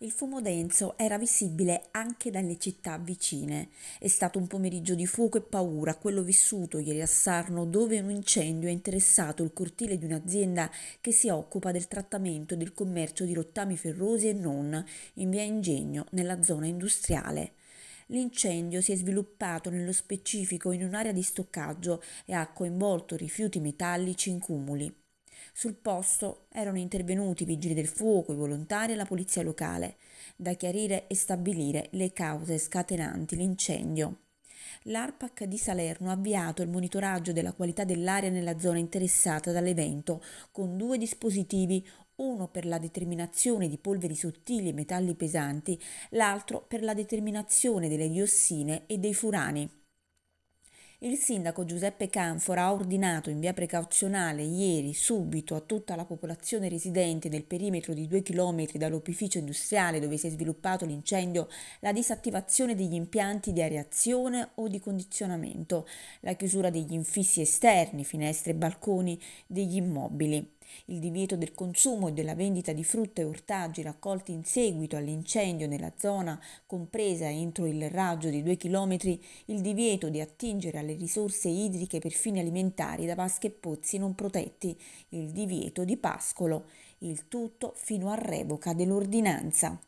Il fumo denso era visibile anche dalle città vicine. È stato un pomeriggio di fuoco e paura, quello vissuto ieri a Sarno, dove un incendio ha interessato il cortile di un'azienda che si occupa del trattamento e del commercio di rottami ferrosi e non, in via Ingegno, nella zona industriale. L'incendio si è sviluppato nello specifico in un'area di stoccaggio e ha coinvolto rifiuti metallici in cumuli. Sul posto erano intervenuti i vigili del fuoco, i volontari e la polizia locale, da chiarire e stabilire le cause scatenanti l'incendio. L'ARPAC di Salerno ha avviato il monitoraggio della qualità dell'aria nella zona interessata dall'evento con due dispositivi, uno per la determinazione di polveri sottili e metalli pesanti, l'altro per la determinazione delle diossine e dei furani. Il sindaco Giuseppe Canfora ha ordinato in via precauzionale ieri subito a tutta la popolazione residente nel perimetro di due chilometri dall'opificio industriale dove si è sviluppato l'incendio la disattivazione degli impianti di areazione o di condizionamento, la chiusura degli infissi esterni, finestre e balconi degli immobili. Il divieto del consumo e della vendita di frutta e ortaggi raccolti in seguito all'incendio nella zona compresa entro il raggio di 2 km, il divieto di attingere alle risorse idriche per fini alimentari da vasche e pozzi non protetti, il divieto di pascolo, il tutto fino a revoca dell'ordinanza.